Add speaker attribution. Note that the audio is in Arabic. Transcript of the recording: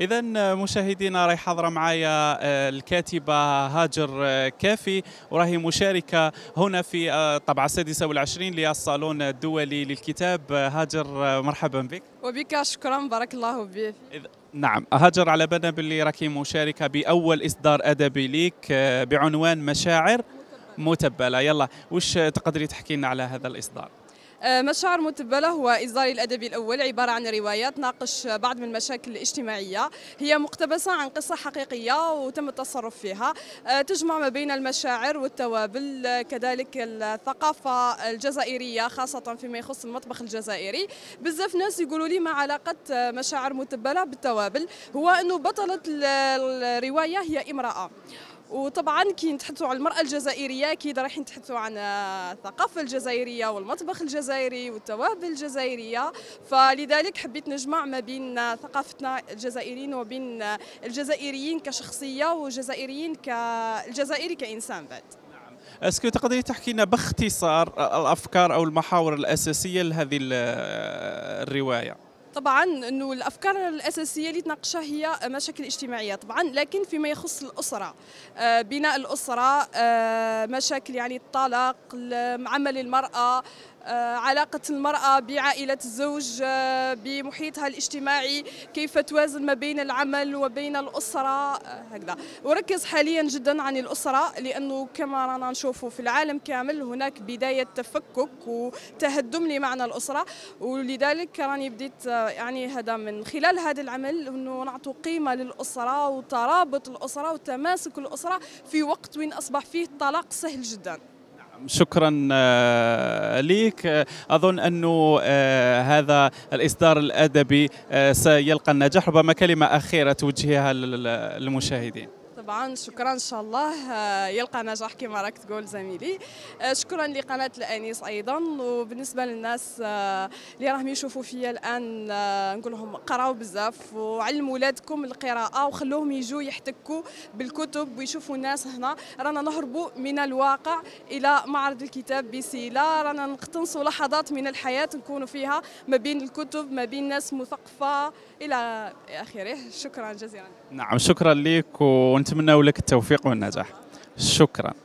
Speaker 1: إذا مشاهدينا راهي حاضرة معايا آه، الكاتبة هاجر آه، كافي وراهي مشاركة هنا في الطبعة آه، السادسة والعشرين للصالون الدولي للكتاب هاجر مرحبا بك
Speaker 2: وبك شكرا بارك الله فيك
Speaker 1: نعم هاجر على بالنا باللي راكي مشاركة بأول إصدار أدبي ليك بعنوان مشاعر متبلة يلا وش تقدري تحكي لنا على هذا الإصدار
Speaker 2: آه، مشاعر متبلة هو إصداري الأدبي الأول عبارة عن رواية تناقش بعض من المشاكل الاجتماعية هي مقتبسة عن قصة حقيقية وتم التصرف فيها آه، تجمع ما بين المشاعر والتوابل آه، كذلك الثقافة الجزائرية خاصة فيما يخص المطبخ الجزائري بزاف ناس يقولوا لي ما علاقة مشاعر متبلة بالتوابل هو أنه بطلة الرواية هي امرأة وطبعا كي نتحدثوا على المراه الجزائريه اكيد راح نتحدثوا عن آه، الثقافه الجزائريه والمطبخ الجزائري والتوابل الجزائريه فلذلك حبيت نجمع ما بين آه، ثقافتنا الجزائريين وبين آه، الجزائريين كشخصيه والجزائريين كالجزائري كانسان بعد نعم.
Speaker 1: اسكو تقدري تحكي لنا باختصار الافكار او المحاور الاساسيه لهذه الروايه
Speaker 2: طبعا انه الافكار الاساسيه اللي تناقشها هي مشاكل اجتماعيه طبعا لكن فيما يخص الاسره آه، بناء الاسره آه، مشاكل يعني الطلاق عمل المراه آه، علاقة المرأة بعائلة الزوج آه، بمحيطها الاجتماعي كيف توازن ما بين العمل وبين الأسرة آه، هكذا وركز حاليا جدا عن الأسرة لأنه كما رانا نشوفوا في العالم كامل هناك بداية تفكك وتهدم لمعنى الأسرة ولذلك راني بديت يعني هذا من خلال هذا العمل أنه نعطوا قيمة للأسرة وترابط الأسرة وتماسك الأسرة في وقت وين أصبح فيه الطلاق سهل جدا
Speaker 1: شكرا آه، ليك اظن انه آه، هذا الاصدار الادبي آه، سيلقى النجاح ربما كلمه اخيره توجهها للمشاهدين
Speaker 2: طبعا شكرا ان شاء الله آه، يلقى نجاح كما راك تقول زميلي آه، شكرا لقناه الانيس ايضا وبالنسبه للناس آه، اللي راهم يشوفوا فيا الان نقول لهم قراوا بزاف وعلموا ولادكم القراءه وخلوهم يجوا يحتكوا بالكتب ويشوفوا الناس هنا رانا نهربوا من الواقع الى معرض الكتاب بسيله رانا نقتنصوا لحظات من الحياه نكونوا فيها ما بين الكتب ما بين ناس مثقفه الى اخره شكرا جزيلا نعم
Speaker 1: شكرا لك ونتمنى نتمنى لك التوفيق والنجاح شكرا